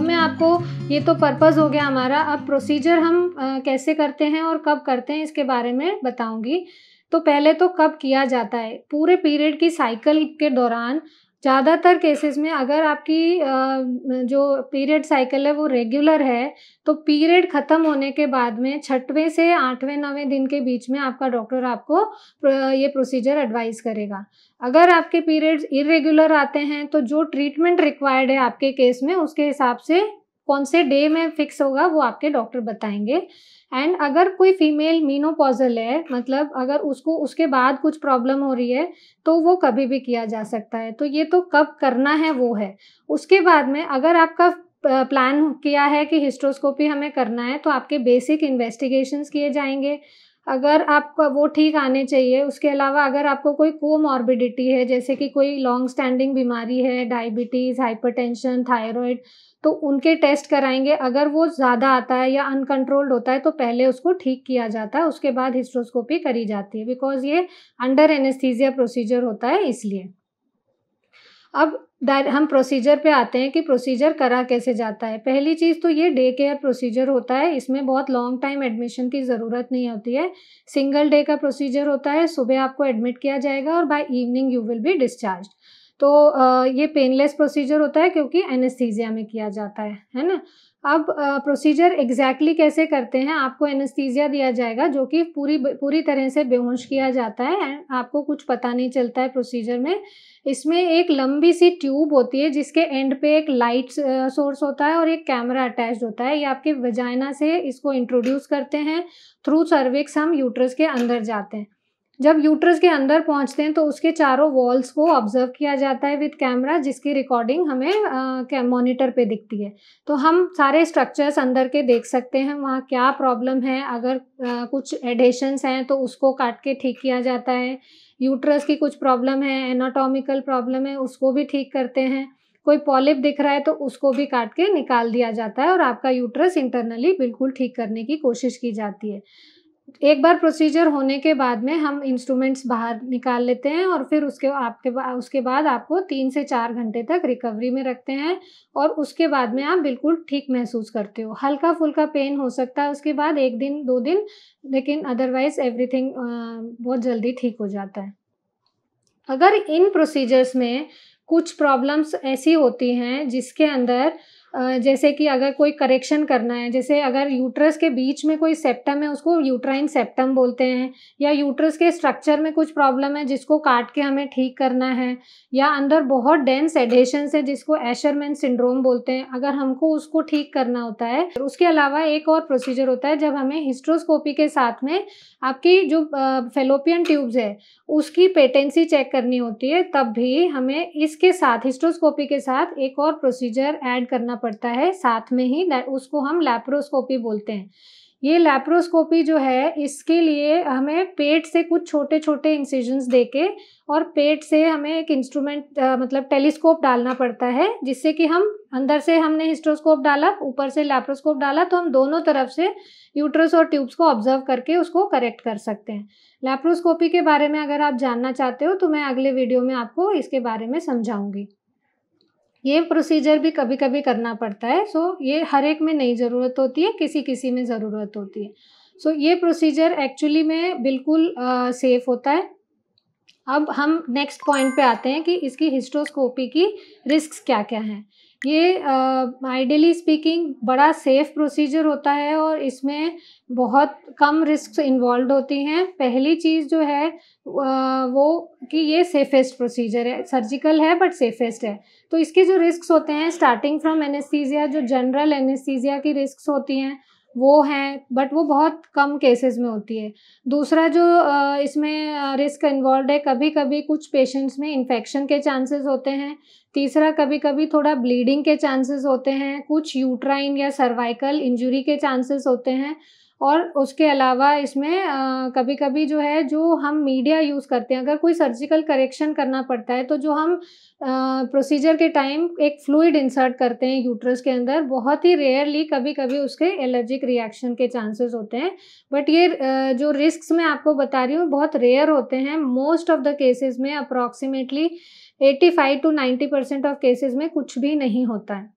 अब मैं आपको ये तो पर्पज़ हो गया हमारा अब प्रोसीजर हम आ, कैसे करते हैं और कब करते हैं इसके बारे में बताऊंगी तो पहले तो कब किया जाता है पूरे पीरियड की साइकिल के दौरान ज़्यादातर केसेस में अगर आपकी जो पीरियड साइकिल है वो रेगुलर है तो पीरियड ख़त्म होने के बाद में छठवें से आठवें नवें दिन के बीच में आपका डॉक्टर आपको ये प्रोसीजर एडवाइस करेगा अगर आपके पीरियड्स इरेगुलर आते हैं तो जो ट्रीटमेंट रिक्वायर्ड है आपके केस में उसके हिसाब से कौन से डे में फिक्स होगा वो आपके डॉक्टर बताएंगे एंड अगर कोई फीमेल मीनोपॉजल है मतलब अगर उसको उसके बाद कुछ प्रॉब्लम हो रही है तो वो कभी भी किया जा सकता है तो ये तो कब करना है वो है उसके बाद में अगर आपका प्लान किया है कि हिस्ट्रोस्कोपी हमें करना है तो आपके बेसिक इन्वेस्टिगेशंस किए जाएंगे अगर आप वो ठीक आने चाहिए उसके अलावा अगर आपको कोई कोमॉर्बिडिटी है जैसे कि कोई लॉन्ग स्टैंडिंग बीमारी है डायबिटीज़ हाइपरटेंशन थायराइड तो उनके टेस्ट कराएंगे अगर वो ज़्यादा आता है या अनकंट्रोल्ड होता है तो पहले उसको ठीक किया जाता है उसके बाद हिस्ट्रोस्कोपी करी जाती है बिकॉज ये अंडर एनेस्थीजिया प्रोसीजर होता है इसलिए अब हम प्रोसीजर पे आते हैं कि प्रोसीजर करा कैसे जाता है पहली चीज़ तो ये डे केयर प्रोसीजर होता है इसमें बहुत लॉन्ग टाइम एडमिशन की ज़रूरत नहीं होती है सिंगल डे का प्रोसीजर होता है सुबह आपको एडमिट किया जाएगा और by evening you will be discharge तो ये पेनलेस प्रोसीजर होता है क्योंकि एनेस्थीजिया में किया जाता है है ना अब प्रोसीजर एग्जैक्टली exactly कैसे करते हैं आपको एनेस्थीजिया दिया जाएगा जो कि पूरी पूरी तरह से बेहोश किया जाता है एंड आपको कुछ पता नहीं चलता है प्रोसीजर में इसमें एक लंबी सी ट्यूब होती है जिसके एंड पे एक लाइट सोर्स होता है और एक कैमरा अटैच होता है ये आपके वजाइना से इसको इंट्रोड्यूस करते हैं थ्रू सर्विक्स हम यूट्रस के अंदर जाते हैं जब यूट्रस के अंदर पहुंचते हैं तो उसके चारों वॉल्स को ऑब्जर्व किया जाता है विद कैमरा जिसकी रिकॉर्डिंग हमें मॉनिटर पे दिखती है तो हम सारे स्ट्रक्चर्स अंदर के देख सकते हैं वहाँ क्या प्रॉब्लम है अगर आ, कुछ एडेशंस हैं तो उसको काट के ठीक किया जाता है यूट्रस की कुछ प्रॉब्लम है एनाटॉमिकल प्रॉब्लम है उसको भी ठीक करते हैं कोई पॉलिप दिख रहा है तो उसको भी काट के निकाल दिया जाता है और आपका यूट्रस इंटरनली बिल्कुल ठीक करने की कोशिश की जाती है एक बार प्रोसीजर होने के बाद में हम इंस्ट्रूमेंट्स बाहर निकाल लेते हैं और फिर उसके आपके बा, उसके बाद आपको तीन से चार घंटे तक रिकवरी में रखते हैं और उसके बाद में आप बिल्कुल ठीक महसूस करते हो हल्का फुल्का पेन हो सकता है उसके बाद एक दिन दो दिन लेकिन अदरवाइज एवरीथिंग बहुत जल्दी ठीक हो जाता है अगर इन प्रोसीजर्स में कुछ प्रॉब्लम्स ऐसी होती हैं जिसके अंदर जैसे कि अगर कोई करेक्शन करना है जैसे अगर यूट्रस के बीच में कोई सेप्टम है उसको यूट्राइन सेप्टम बोलते हैं या यूट्रस के स्ट्रक्चर में कुछ प्रॉब्लम है जिसको काट के हमें ठीक करना है या अंदर बहुत डेंस एडेशन है जिसको एशरमैन सिंड्रोम बोलते हैं अगर हमको उसको ठीक करना होता है उसके अलावा एक और प्रोसीजर होता है जब हमें हिस्ट्रोस्कोपी के साथ में आपकी जो फेलोपियन ट्यूब्स है उसकी पेटेंसी चेक करनी होती है तब भी हमें इसके साथ हिस्ट्रोस्कोपी के साथ एक और प्रोसीजर ऐड करना पड़ता है साथ में ही उसको हम लैप्रोस्कोपी बोलते हैं ये लैप्रोस्कोपी जो है इसके लिए हमें पेट से कुछ छोटे छोटे इंसिजन्स देके और पेट से हमें एक इंस्ट्रूमेंट मतलब टेलीस्कोप डालना पड़ता है जिससे कि हम अंदर से हमने हिस्ट्रोस्कोप डाला ऊपर से लैप्रोस्कोप डाला तो हम दोनों तरफ से यूट्रस और ट्यूब्स को ऑब्जर्व करके उसको करेक्ट कर सकते हैं लैप्रोस्कोपी के बारे में अगर आप जानना चाहते हो तो मैं अगले वीडियो में आपको इसके बारे में समझाऊंगी ये प्रोसीजर भी कभी कभी करना पड़ता है सो ये हर एक में नहीं ज़रूरत होती है किसी किसी में ज़रूरत होती है सो ये प्रोसीजर एक्चुअली में बिल्कुल सेफ़ होता है अब हम नेक्स्ट पॉइंट पे आते हैं कि इसकी हिस्टोस्कोपी की रिस्क क्या क्या हैं ये आइडियली स्पीकिंग बड़ा सेफ प्रोसीजर होता है और इसमें बहुत कम रिस्क इन्वॉल्व होती हैं पहली चीज़ जो है वो कि ये सेफेस्ट प्रोसीजर है सर्जिकल है बट सेफेस्ट है तो इसके जो रिस्क होते हैं स्टार्टिंग फ्रॉम एनेस्थीजिया जो जनरल एनेस्थीजिया की रिस्क होती हैं वो हैं बट वो बहुत कम केसेस में होती है दूसरा जो इसमें रिस्क इन्वॉल्व है कभी कभी कुछ पेशेंट्स में इन्फेक्शन के चांसेस होते हैं तीसरा कभी कभी थोड़ा ब्लीडिंग के चांसेस होते हैं कुछ यूट्राइन या सर्वाइकल इंजरी के चांसेस होते हैं और उसके अलावा इसमें आ, कभी कभी जो है जो हम मीडिया यूज़ करते हैं अगर कोई सर्जिकल करेक्शन करना पड़ता है तो जो हम प्रोसीजर के टाइम एक फ्लूड इंसर्ट करते हैं यूट्रस के अंदर बहुत ही रेयरली कभी कभी उसके एलर्जिक रिएक्शन के चांसेस होते हैं बट ये आ, जो रिस्क मैं आपको बता रही हूँ बहुत रेयर होते हैं मोस्ट ऑफ द केसेज़ में approximately eighty five to ninety percent of cases में कुछ भी नहीं होता है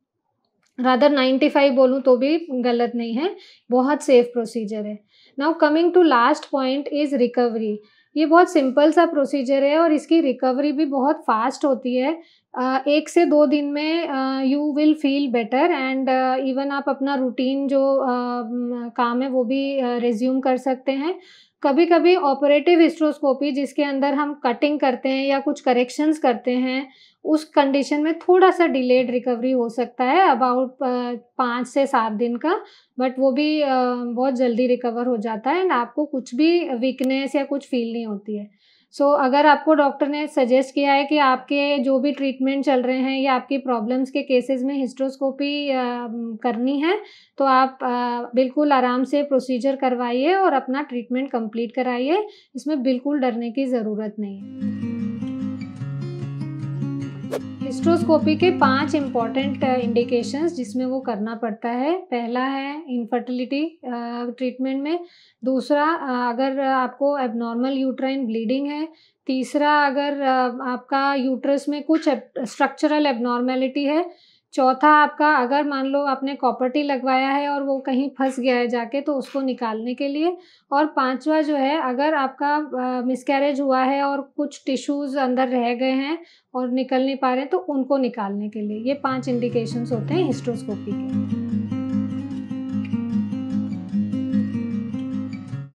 रादर 95 बोलूँ तो भी गलत नहीं है बहुत सेफ प्रोसीजर है now coming to last point is recovery ये बहुत सिंपल सा प्रोसीजर है और इसकी रिकवरी भी बहुत फास्ट होती है एक से दो दिन में you will feel better and even आप अपना रूटीन जो uh, काम है वो भी रिज्यूम uh, कर सकते हैं कभी कभी ऑपरेटिव हिस्ट्रोस्कोपी जिसके अंदर हम कटिंग करते हैं या कुछ करेक्शंस करते हैं उस कंडीशन में थोड़ा सा डिलेड रिकवरी हो सकता है अबाउट पाँच से सात दिन का बट वो भी uh, बहुत जल्दी रिकवर हो जाता है एंड आपको कुछ भी वीकनेस या कुछ फील नहीं होती है सो so, अगर आपको डॉक्टर ने सजेस्ट किया है कि आपके जो भी ट्रीटमेंट चल रहे हैं या आपकी प्रॉब्लम्स के केसेस में हिस्ट्रोस्कोपी करनी है तो आप आ, बिल्कुल आराम से प्रोसीजर करवाइए और अपना ट्रीटमेंट कंप्लीट कराइए इसमें बिल्कुल डरने की ज़रूरत नहीं है हिस्ट्रोस्कोपी के पांच इम्पॉर्टेंट इंडिकेशंस uh, जिसमें वो करना पड़ता है पहला है इनफर्टिलिटी ट्रीटमेंट uh, में दूसरा uh, अगर आपको एबनॉर्मल यूट्राइन ब्लीडिंग है तीसरा अगर आपका यूट्रस में कुछ स्ट्रक्चरल एबनॉर्मेलिटी है चौथा आपका अगर मान लो आपने कॉपर्टी लगवाया है और वो कहीं फंस गया है जाके तो उसको निकालने के लिए और पांचवा जो है अगर आपका मिसकैरेज हुआ है और कुछ टिश्यूज़ अंदर रह गए हैं और निकल नहीं पा रहे हैं तो उनको निकालने के लिए ये पांच इंडिकेशंस होते हैं हिस्ट्रोस्कोपी के